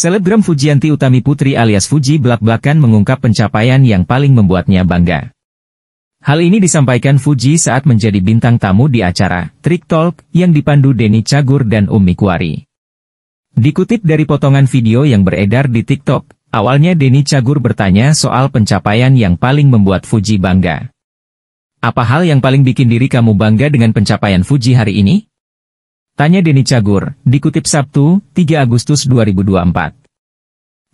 Selebgram Fujianti Utami Putri alias Fuji belak-belakan mengungkap pencapaian yang paling membuatnya bangga. Hal ini disampaikan Fuji saat menjadi bintang tamu di acara Trick Talk yang dipandu Denny Cagur dan Umi Kwari. Dikutip dari potongan video yang beredar di TikTok, awalnya Denny Cagur bertanya soal pencapaian yang paling membuat Fuji bangga. Apa hal yang paling bikin diri kamu bangga dengan pencapaian Fuji hari ini? Tanya Denny Cagur, dikutip Sabtu, 3 Agustus 2024.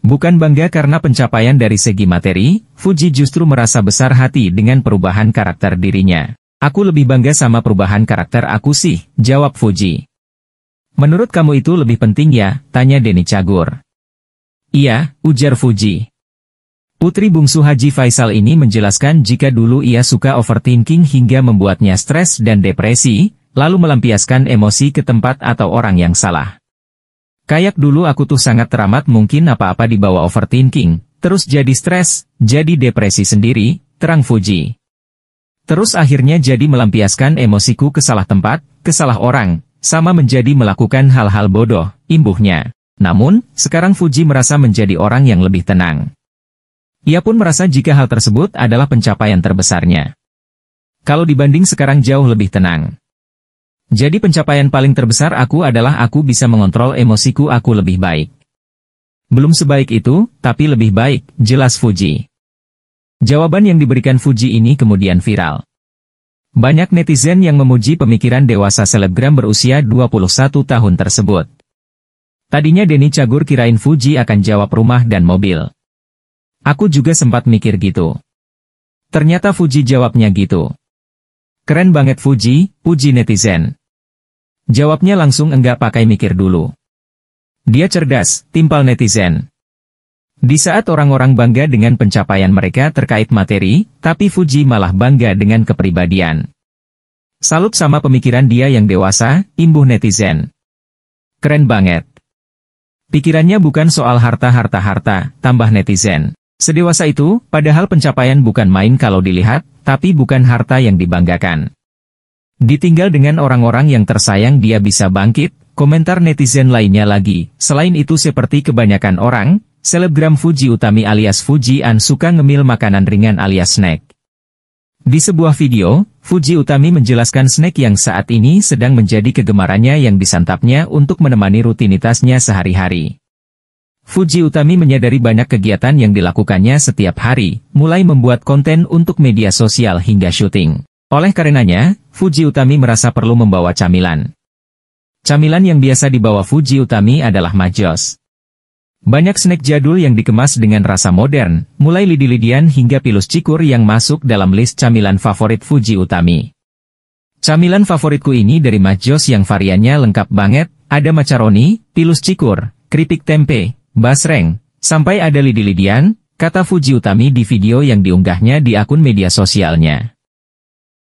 Bukan bangga karena pencapaian dari segi materi, Fuji justru merasa besar hati dengan perubahan karakter dirinya. Aku lebih bangga sama perubahan karakter aku sih, jawab Fuji. Menurut kamu itu lebih penting ya, tanya Denny Cagur. Iya, ujar Fuji. Putri bungsu Haji Faisal ini menjelaskan jika dulu ia suka overthinking hingga membuatnya stres dan depresi, lalu melampiaskan emosi ke tempat atau orang yang salah. Kayak dulu aku tuh sangat teramat mungkin apa-apa dibawa overthinking, terus jadi stres, jadi depresi sendiri, terang Fuji. Terus akhirnya jadi melampiaskan emosiku ke salah tempat, ke salah orang, sama menjadi melakukan hal-hal bodoh, imbuhnya. Namun, sekarang Fuji merasa menjadi orang yang lebih tenang. Ia pun merasa jika hal tersebut adalah pencapaian terbesarnya. Kalau dibanding sekarang jauh lebih tenang. Jadi pencapaian paling terbesar aku adalah aku bisa mengontrol emosiku aku lebih baik. Belum sebaik itu, tapi lebih baik, jelas Fuji. Jawaban yang diberikan Fuji ini kemudian viral. Banyak netizen yang memuji pemikiran dewasa selebgram berusia 21 tahun tersebut. Tadinya Denny Cagur kirain Fuji akan jawab rumah dan mobil. Aku juga sempat mikir gitu. Ternyata Fuji jawabnya gitu. Keren banget Fuji, puji netizen. Jawabnya langsung enggak pakai mikir dulu. Dia cerdas, timpal netizen. Di saat orang-orang bangga dengan pencapaian mereka terkait materi, tapi Fuji malah bangga dengan kepribadian. Salut sama pemikiran dia yang dewasa, imbuh netizen. Keren banget. Pikirannya bukan soal harta-harta-harta, tambah netizen. Sedewasa itu, padahal pencapaian bukan main kalau dilihat, tapi bukan harta yang dibanggakan. Ditinggal dengan orang-orang yang tersayang dia bisa bangkit, komentar netizen lainnya lagi. Selain itu seperti kebanyakan orang, selebgram Fuji Utami alias Fuji An suka ngemil makanan ringan alias snack. Di sebuah video, Fuji Utami menjelaskan snack yang saat ini sedang menjadi kegemarannya yang disantapnya untuk menemani rutinitasnya sehari-hari. Fuji Utami menyadari banyak kegiatan yang dilakukannya setiap hari, mulai membuat konten untuk media sosial hingga syuting. Oleh karenanya, Fuji Utami merasa perlu membawa camilan. Camilan yang biasa dibawa Fuji Utami adalah majos. Banyak snack jadul yang dikemas dengan rasa modern, mulai lidi-lidian hingga pilus cikur yang masuk dalam list camilan favorit Fuji Utami. Camilan favoritku ini dari majos yang variannya lengkap banget, ada macaroni, pilus cikur, keripik tempe, Basreng, sampai ada lidi-lidian, kata Fuji Utami di video yang diunggahnya di akun media sosialnya.